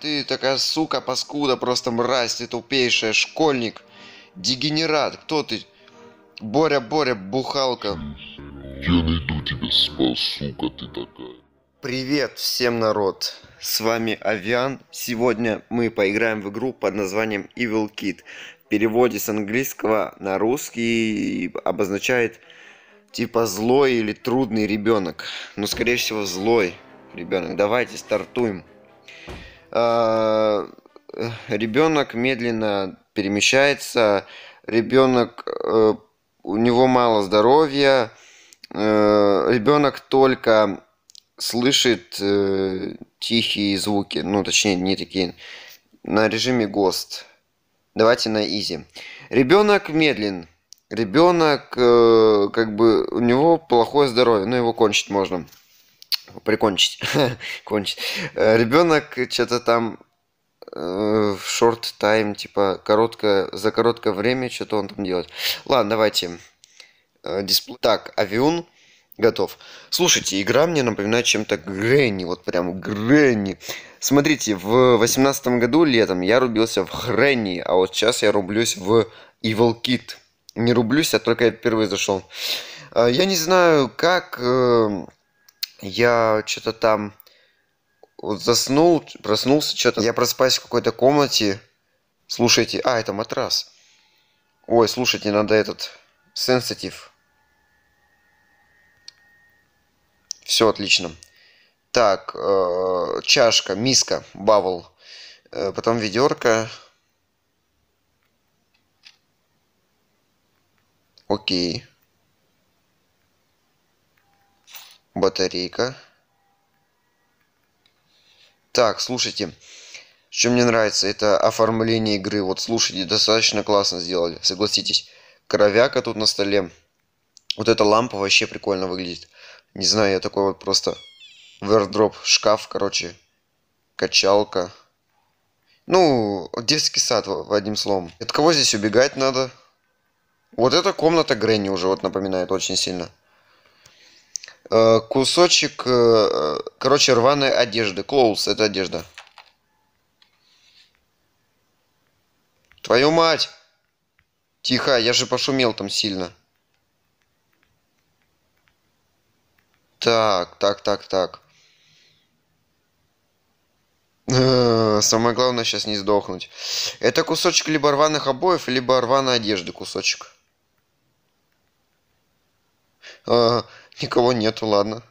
Ты такая сука, паскуда, просто мразь, ты тупейшая, школьник, дегенерат, кто ты? Боря, Боря, бухалка. Я найду тебя, спал, сука, ты такая. Привет всем, народ. С вами Авиан. Сегодня мы поиграем в игру под названием Evil Kid. В переводе с английского на русский обозначает типа злой или трудный ребенок. но ну, скорее всего, злой ребенок. Давайте стартуем. Э, ребенок медленно перемещается, ребенок, э, у него мало здоровья, э, ребенок только слышит тихие звуки, ну точнее не такие, на режиме ГОСТ. Давайте на изи. Ребенок медлен. Ребенок, как бы, у него плохое здоровье, но его кончить можно прикончить. Кончить. Э, Ребенок что-то там э, в шорт тайм типа короткое, за короткое время что-то он там делает. Ладно, давайте. Э, дисплей. Так, авион готов. Слушайте, игра мне напоминает чем-то гренни, вот прям гренни. Смотрите, в восемнадцатом году летом я рубился в гренни, а вот сейчас я рублюсь в Evil Kid. Не рублюсь, а только я первый зашел. Я не знаю, как я что-то там вот заснул, проснулся, что-то. Я просыпаюсь в какой-то комнате. Слушайте, а, это матрас. Ой, слушайте, надо этот, сенситив. Все отлично. Так, э, чашка, миска, бавл. Э, потом ведерка. Окей. Батарейка. Так, слушайте. Что мне нравится, это оформление игры. Вот, слушайте, достаточно классно сделали, согласитесь. Кровяка тут на столе. Вот эта лампа вообще прикольно выглядит. Не знаю, я такой вот просто... Вердроп, шкаф, короче. Качалка. Ну, детский сад, в одним словом. От кого здесь убегать надо? Вот эта комната Гренни уже вот напоминает очень сильно. Э, кусочек, э, короче, рваной одежды. Клоус, это одежда. Твою мать! Тихо, я же пошумел там сильно. Так, так, так, так. Э, самое главное сейчас не сдохнуть. Это кусочек либо рваных обоев, либо рваной одежды кусочек. Никого нету, ладно.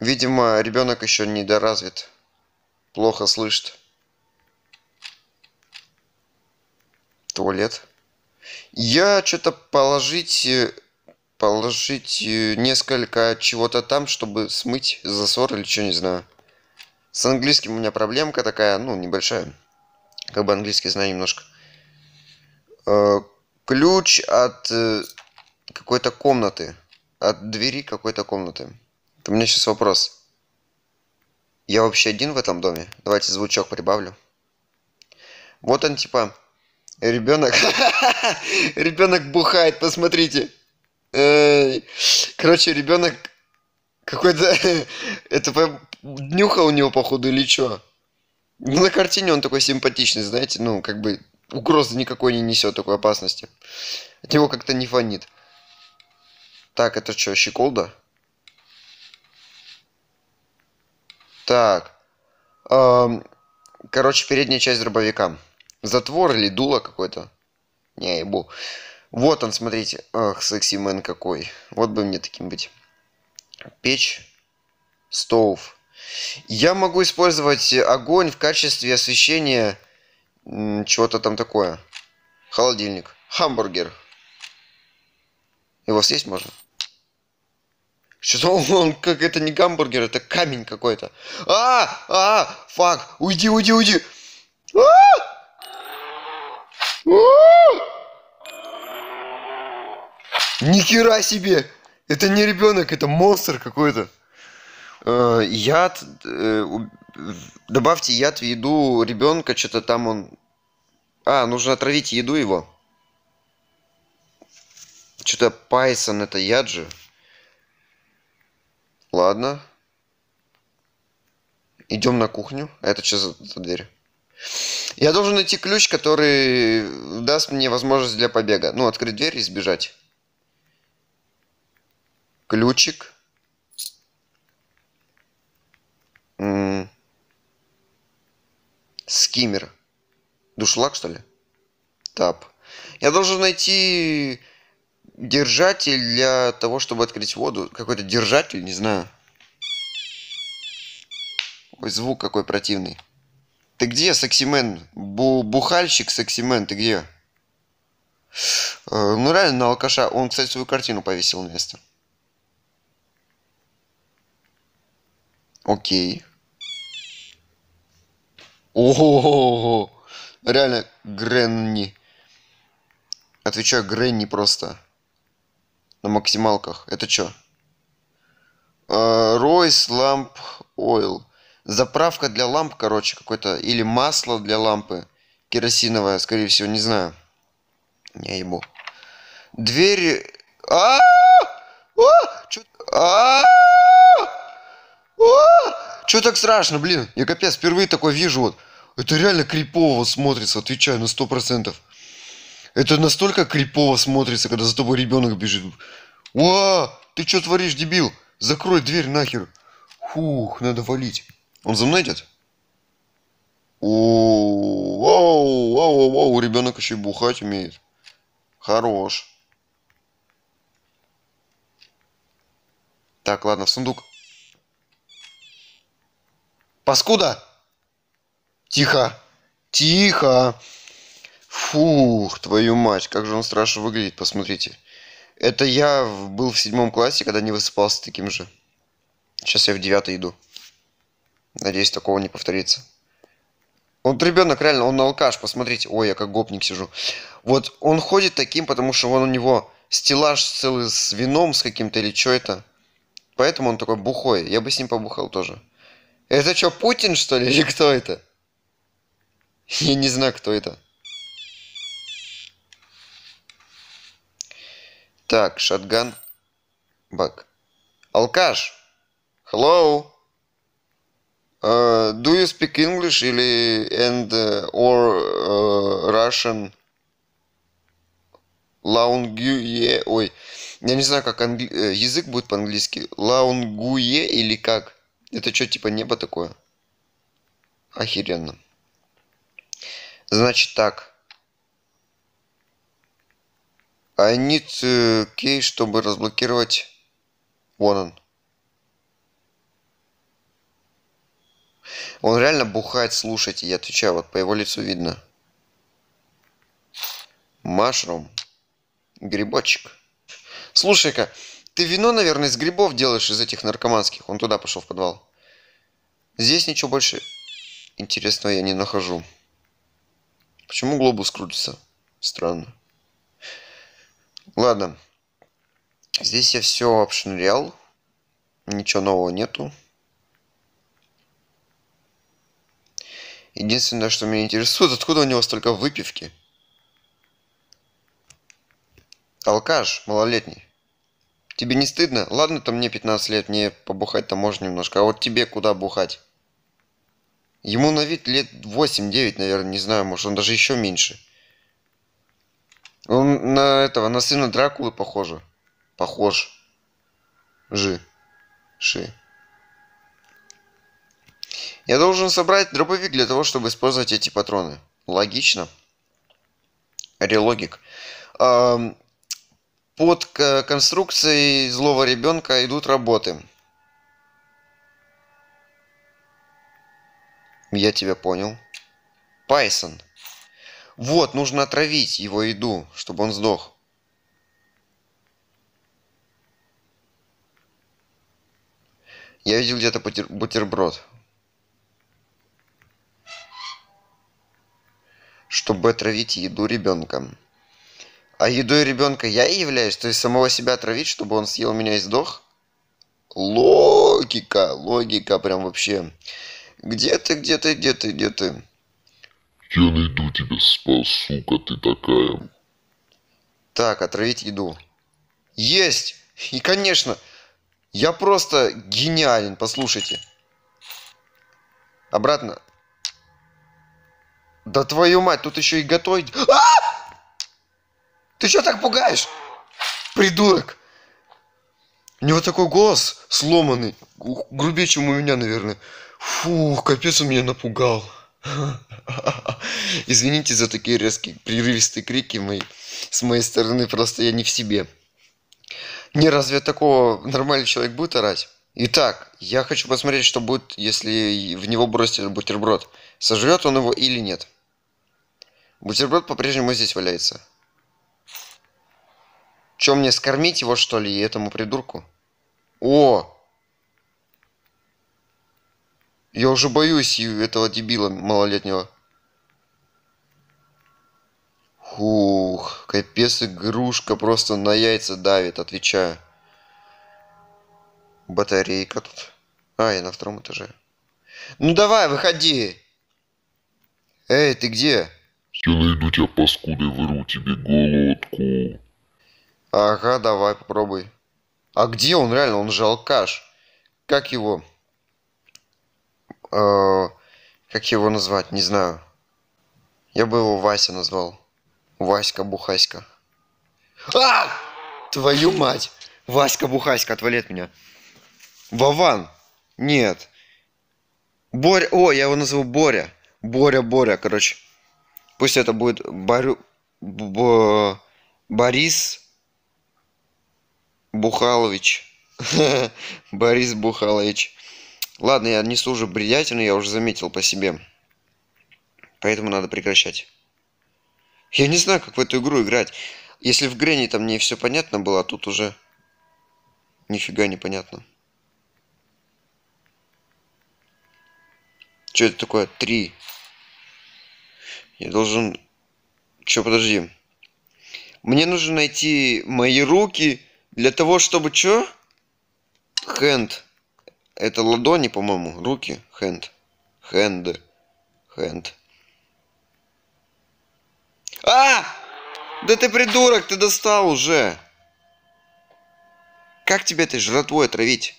Видимо, ребенок еще недоразвит. Плохо слышит. Туалет. Я что-то положить... Э, положить э, несколько чего-то там, чтобы смыть засор или что, не знаю. С английским у меня проблемка такая, ну, небольшая. Как бы английский знаю немножко. Э, ключ от какой-то комнаты. От двери какой-то комнаты. Это у меня сейчас вопрос. Я вообще один в этом доме? Давайте звучок прибавлю. Вот он типа... Ребенок... ребенок бухает, посмотрите. Короче, ребенок какой-то... Это днюха у него, походу, или что? Ну, на картине он такой симпатичный, знаете, ну, как бы угрозы никакой не несет такой опасности. От него как-то не фонит. Так, это что, щеколда? Так. Эм, короче, передняя часть дробовика. Затвор или дуло какое-то? Не, ебу. Вот он, смотрите. Ах, секси мен какой. Вот бы мне таким быть. Печь. Стов. Я могу использовать огонь в качестве освещения чего-то там такое. Холодильник. Хамбургер. Его съесть можно? что он, он как это не гамбургер, это камень какой-то. А, а, фак, уйди, уйди, уйди. А! А! Ни себе! Это не ребенок, это монстр какой-то. Э, яд. Э, добавьте яд в еду ребенка, что-то там он. А, нужно отравить еду его. Что-то Пайсон это яд же. Ладно. Идем на кухню. А это что за, за дверь? Я должен найти ключ, который даст мне возможность для побега. Ну, открыть дверь и сбежать. Ключик. М -м Скиммер. душлак что ли? Тап. Я должен найти держатель для того, чтобы открыть воду. Какой-то держатель, не знаю. Ой, звук какой противный. Ты где, Саксимен? Бу бухальщик Саксимен, ты где? Э, ну реально на алкаша. Он, кстати, свою картину повесил на место. Окей. Ого! Реально, Гренни. Отвечаю, Гренни просто на максималках. Это что? А, Ройс Ламп Ойл. Заправка для ламп, короче, какой-то. Или масло для лампы. Керосиновое, скорее всего, не знаю. Я ебу. Дверь... а а Чё так страшно, блин? Я капец, впервые такое вижу, вот. Это реально крипово смотрится, отвечаю на сто процентов. Это настолько крипово смотрится, когда за тобой ребенок бежит. Уа, ты что творишь, дебил? Закрой дверь нахер. Фух, надо валить. Он за мной идет? Оу, оу, оу, оу, ребенок еще и бухать умеет. Хорош. Так, ладно, в сундук. Паскуда! Тихо! Тихо! Фух, твою мать, как же он страшно выглядит, посмотрите. Это я был в седьмом классе, когда не высыпался таким же. Сейчас я в девятый иду. Надеюсь, такого не повторится. Он ребенок реально, он алкаш, посмотрите. Ой, я как гопник сижу. Вот он ходит таким, потому что вон у него стеллаж целый с вином с каким-то или что это. Поэтому он такой бухой. Я бы с ним побухал тоже. Это что, Путин, что ли, или кто это? Я не знаю, кто это. Так, шатган. Бак. Алкаш! Hello! Uh, do you speak English или and uh, or uh, Russian? лаунгуе, ой, я не знаю, как англи... язык будет по-английски. Лаунгуе или как? Это что, типа небо такое? Охеренно. Значит так. I need key, чтобы разблокировать... Вон он. Он реально бухает, слушайте, я отвечаю, вот по его лицу видно. Машрум. Грибочек. Слушай-ка, ты вино, наверное, из грибов делаешь из этих наркоманских. Он туда пошел в подвал. Здесь ничего больше интересного я не нахожу. Почему глобус крутится? Странно. Ладно. Здесь я все обшнырял. Ничего нового нету. Единственное, что меня интересует, откуда у него столько выпивки? Алкаш, малолетний. Тебе не стыдно? Ладно, там мне 15 лет, мне побухать-то можно немножко. А вот тебе куда бухать? Ему на вид лет 8-9, наверное, не знаю, может, он даже еще меньше. Он на этого, на сына Дракулы похоже. Похож. Жи. Ши. Я должен собрать дробовик для того, чтобы использовать эти патроны. Логично. Релогик. Под конструкцией злого ребенка идут работы. Я тебя понял. Пайсон. Вот, нужно отравить его еду, чтобы он сдох. Я видел где-то бутерброд. Чтобы отравить еду ребенка. А едой ребенка я и являюсь? То есть самого себя отравить, чтобы он съел меня и сдох? Логика, логика прям вообще. Где ты, где ты, где ты, где ты? Я найду тебя, спал, сука ты такая. Так, отравить еду. Есть! И, конечно, я просто гениален, послушайте. Обратно. Да твою мать, тут еще и готовить. А! Ты что так пугаешь? Придурок. У него такой голос сломанный. Грубее, чем у меня, наверное. Фух, капец, он меня напугал. Извините за такие резкие прерывистые крики мои. С моей стороны просто я не в себе. Не, разве такого нормальный человек будет орать? Итак, я хочу посмотреть, что будет, если в него бросить бутерброд. Сожрет он его или нет? Бутерброд по-прежнему здесь валяется. Чем мне скормить его, что ли, этому придурку? О, я уже боюсь этого дебила малолетнего. Фух, капец, игрушка просто на яйца давит, отвечаю. Батарейка тут. А, я на втором этаже. Ну давай, выходи! Эй, ты где? Я найду тебя, паскуда, и вырву тебе голодку. Ага, давай, попробуй. А где он реально? Он же алкаш. Как его? Э, как его назвать, не знаю. Я бы его Вася назвал. Васька Бухаська. А! Твою мать! Васька Бухаська, отвали от меня. Вован! Нет. Боря... О, я его назову Боря. Боря, Боря, короче. Пусть это будет Борю... Б... Борис Бухалович. Борис Бухалович. Ладно, я несу уже бредятину, я уже заметил по себе. Поэтому надо прекращать. Я не знаю, как в эту игру играть. Если в Гренни там мне все понятно было, а тут уже нифига не понятно. Что это такое? Три. Я должен... Че, подожди. Мне нужно найти мои руки для того, чтобы... Че? Hand. Это ладони, по-моему, руки, хенд. Хенды. Хенд. А! Да ты придурок, ты достал уже! Как тебя этой жратвой отравить?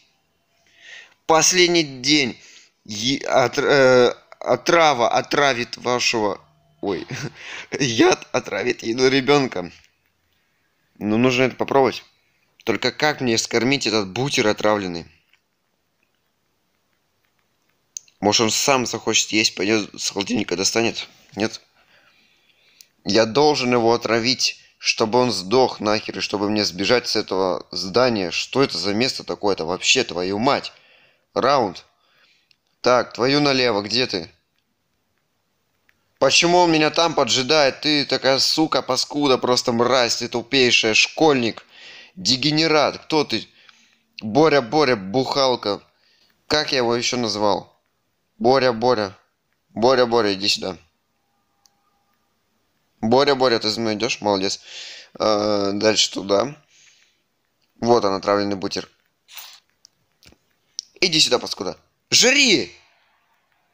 Последний день е- от, э- отрава отравит вашего... Ой, яд отравит еду ребенка. Ну, нужно это попробовать. Только как мне скормить этот бутер отравленный? Может, он сам захочет есть, пойдет с холодильника достанет? Нет? Я должен его отравить, чтобы он сдох нахер, и чтобы мне сбежать с этого здания. Что это за место такое Это вообще, твою мать? Раунд. Так, твою налево, где ты? Почему он меня там поджидает? Ты такая сука, паскуда, просто мразь, ты тупейшая, школьник, дегенерат. Кто ты? Боря, Боря, бухалка. Как я его еще назвал? Боря, Боря. Боря, Боря, иди сюда. Боря, Боря, ты за мной идешь? Молодец. Э, дальше туда. Вот он, отравленный бутер. Иди сюда, паскуда. Жри!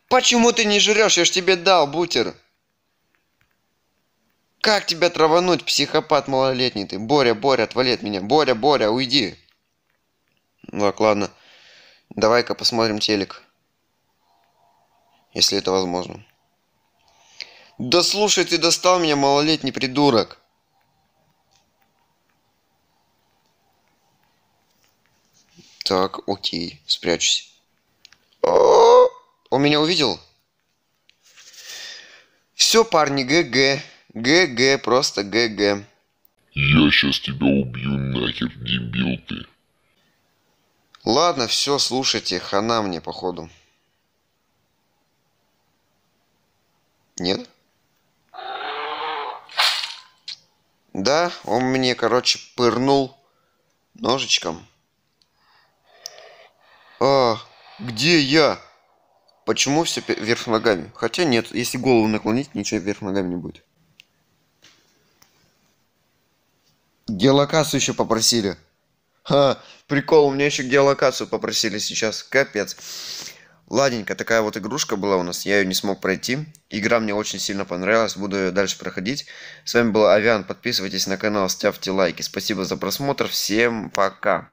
Почему ты не жрешь? Я ж тебе дал бутер. Как тебя травануть, психопат малолетний ты? Боря, Боря, отвали от меня. Боря, Боря, уйди. Ну Так, ладно. Давай-ка посмотрим телек если это возможно. Да слушай, ты достал меня, малолетний придурок. Так, окей, спрячусь. О, «А?» Он «А меня увидел? Все, парни, ГГ. ГГ, просто ГГ. Я сейчас тебя убью нахер, дебил ты. Ладно, все, слушайте, хана мне, походу. Нет? Да, он мне, короче, пырнул ножичком. А, где я? Почему все вверх ногами? Хотя нет, если голову наклонить, ничего вверх ногами не будет. Геолокацию еще попросили. Ха, прикол, у меня еще геолокацию попросили сейчас. Капец. Ладненько, такая вот игрушка была у нас, я ее не смог пройти. Игра мне очень сильно понравилась, буду ее дальше проходить. С вами был Авиан, подписывайтесь на канал, ставьте лайки. Спасибо за просмотр, всем пока.